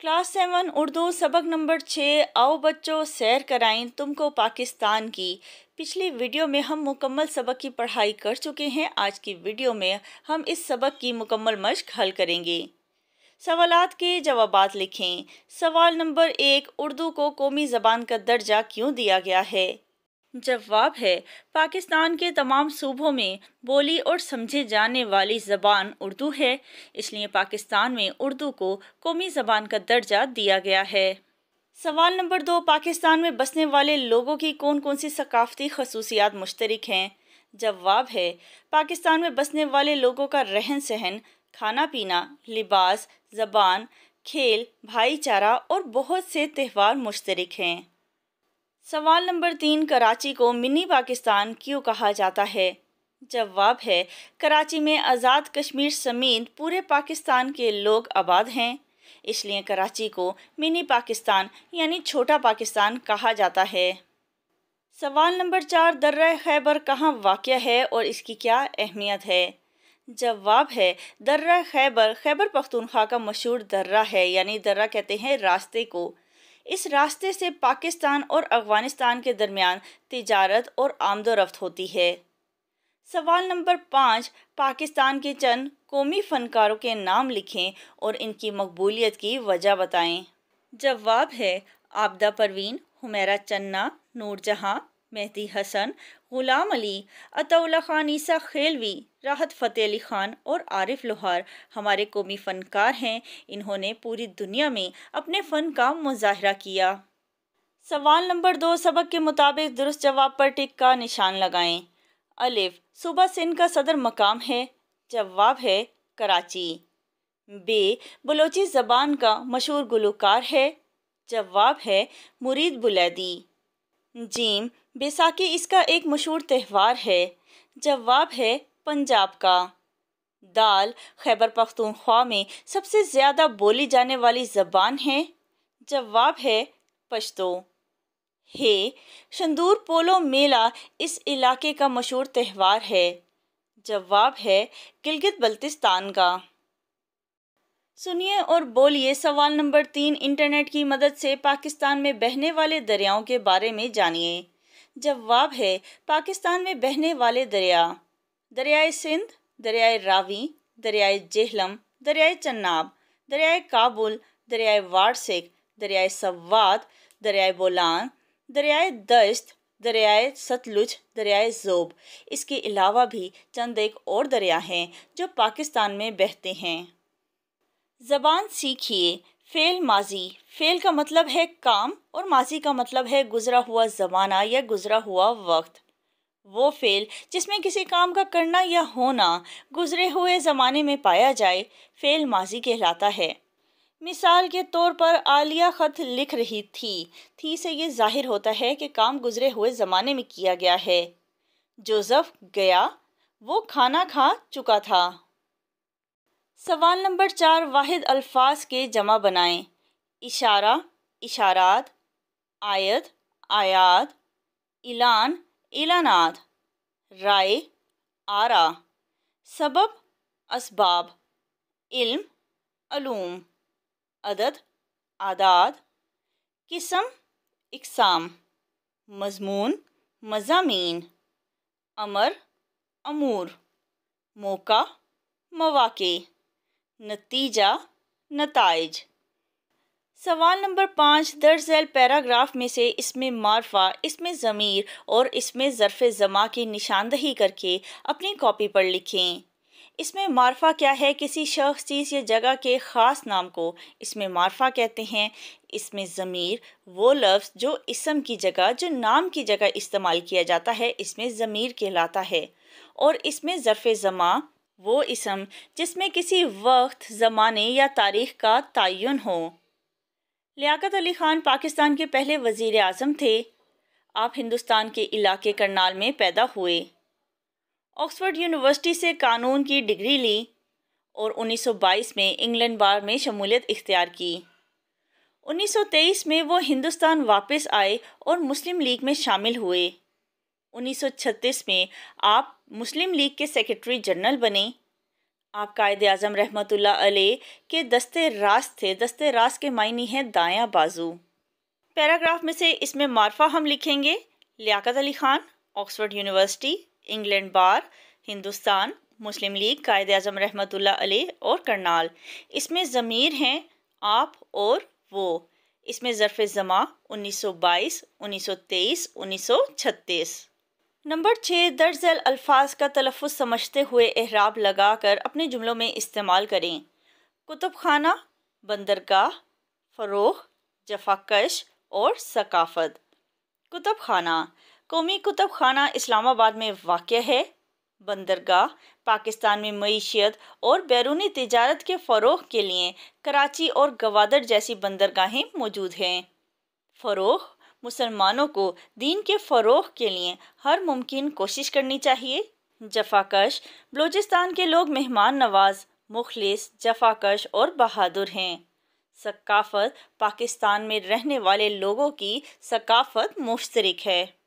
class seven Urdu सबक number छः आओ बच्चों सैर कराएं तुमको पाकिस्तान की पिछली वीडियो में हम मुकम्मल सबक की पढ़ाई कर चुके हैं आज की वीडियो में हम इस सबक की मुकम्मल मश्क हल करेंगे सवालत के जवाब लिखें सवाल नंबर एक उर्दू को कौमी ज़बान का दर्जा क्यों दिया गया है जवाब है पाकिस्तान के तमाम सूबों में बोली और समझे जाने वाली ज़बान उर्दू है इसलिए पाकिस्तान में उर्दू को कौमी ज़बान का दर्जा दिया गया है सवाल नंबर दो पाकिस्तान में बसने वाले लोगों की कौन कौन सी सकाफती खसूसियात मुश्तरक हैं जवाब है पाकिस्तान में बसने वाले लोगों का रहन सहन खाना पीना लिबास ज़बान खेल भाईचारा और बहुत से त्यौहार मुश्तरक हैं सवाल नंबर तीन कराची को मिनी पाकिस्तान क्यों कहा जाता है जवाब है कराची में आज़ाद कश्मीर समेत पूरे पाकिस्तान के लोग आबाद हैं इसलिए कराची को मिनी पाकिस्तान यानी छोटा पाकिस्तान कहा जाता है सवाल नंबर चार दर्रा खैबर कहाँ वाक़ है और इसकी क्या अहमियत है जवाब है दर्रा खैबर खैबर पख्तूनख्वा का मशहूर दर्रा है यानी दर्रा कहते हैं रास्ते को इस रास्ते से पाकिस्तान और अफगानिस्तान के दरमियान तजारत और आमदोरफ्त होती है सवाल नंबर पाँच पाकिस्तान के चंद कौमी फ़नकारों के नाम लिखें और इनकी मकबूलीत की वजह बताएं जवाब है आपदा परवीन हुमेरा चन्ना नूरजहाँ मेहती हसन गुलाम अली अतउल्ला खान ईसा खेलवी राहत फ़तेह अली खान और आरिफ लोहार हमारे कौमी फ़नकार हैं इन्होंने पूरी दुनिया में अपने फ़न का मुजाहरा किया सवाल नंबर दो सबक के मुताबिक दुरुस्त जवाब पर टिक का निशान लगाएं अलिफ सूबा सिंध का सदर मकाम है जवाब है कराची बे बलोची ज़बान का मशहूर गुलकार है जवाब है मुरीद बुलैदी जीम बैसाखी इसका एक मशहूर त्यौहार है जवाब है पंजाब का दाल खैबर पख्तूनख्वा में सबसे ज़्यादा बोली जाने वाली ज़बान है जवाब है पश्तो हे शंदूर पोलो मेला इस इलाके का मशहूर त्यौहार है जवाब है गिलगित बल्तिस्तान का सुनिए और बोलिए सवाल नंबर तीन इंटरनेट की मदद से पाकिस्तान में बहने वाले दरियाओं के बारे में जानिए जवाब है पाकिस्तान में बहने वाले दरिया दरियाए सिंध दरियाए रावी दरियाए जेहलम दरियाए चन्नाब दरियाए काबुल दरियाए वारसिक दरियाए सवाद दरियाए बोलान दरियाए दश्त दरियाए सतलुज दरियाए जोब इसके अलावा भी चंद एक और दरिया हैं जो पाकिस्तान में बहते हैं ज़बान सीखिए फेल माजी फेल का मतलब है काम और माजी का मतलब है गुज़रा हुआ ज़माना या गुज़रा हुआ वक्त वो फेल जिसमें किसी काम का करना या होना गुज़रे हुए ज़माने में पाया जाए फेल माजी कहलाता है मिसाल के तौर पर आलिया ख़त लिख रही थी थी से ये जाहिर होता है कि काम गुज़रे हुए ज़माने में किया गया है जोजफ़ गया वो खाना खा चुका था सवाल नंबर चार वाहिद अल्फाज के जमा बनाएं इशारा इशारात आयत आयात इलान इलानात राय आरा सबब असबाब इल्म अलूम अदद आदाद किस्म इकसाम मजमून मजामीन अमर अमूर मौका मवाक़े नतीजा नतज सवाल नंबर पाँच दर्ज झैल पैराग्राफ में से इसमें मारफा इसमें ज़मीर और इसमें ज़रफ़ ज़मा की निशानदही करके अपनी कॉपी पर लिखें इसमें मारफा क्या है किसी शख्स चीज़ या जगह के ख़ास नाम को इसमें मारफा कहते हैं इसमें ज़मीर वो लफ्ज़ जो इसम की जगह जो नाम की जगह इस्तेमाल किया जाता है इसमें ज़मीर कहलाता है और इसमें ज़रफ़ ज़मा वो इसम जिसमें किसी वक्त ज़माने या तारीख का तयन हो लियाकत अली ख़ान पाकिस्तान के पहले वज़ी अजम थे आप हिंदुस्तान के इलाके करनाल में पैदा हुए ऑक्सफोर्ड यूनिवर्सिटी से कानून की डिग्री ली और 1922 में इंग्लैंड बार में शमूलियत इख्तियार की 1923 में वो हिंदुस्तान वापस आए और मुस्लिम लीग में शामिल हुए 1936 में आप मुस्लिम लीग के सेक्रेटरी जनरल बने आप कायद अजम रहमत आले के दस्ते रास थे दस्ते रास के मायने हैं दायां बाजू पैराग्राफ में से इसमें मारफा हम लिखेंगे Liaquat Ali Khan Oxford University England bar Hindustan Muslim League Quaid Azam Rahmat आले और करनाल इसमें ज़मीर हैं आप और वो इसमें ज़रफ़ ज़मा 1922, 1923, 1936 नंबर छः दर्ज अल्फाज का तलफ़ समझते हुए एहराब लगा कर अपने जुमलों में इस्तेमाल करें कुतुब खाना बंदरगाह फ़रोह जफाकश और सकाफ़त कुतुब खाना कौमी कुतुब खाना इस्लामाबाद में वाक़ है बंदरगाह पाकिस्तान में मीशत और बैरूनी तजारत के फरोह के लिए कराची और गवादर जैसी बंदरगाहें मौजूद हैं फ़रोह मुसलमानों को दीन के फरोह के लिए हर मुमकिन कोशिश करनी चाहिए जफाकश बलूचिस्तान के लोग मेहमान नवाज मुखलिस जफाकश और बहादुर हैं सकाफ़त पाकिस्तान में रहने वाले लोगों की सकाफ़त मुश्तरक है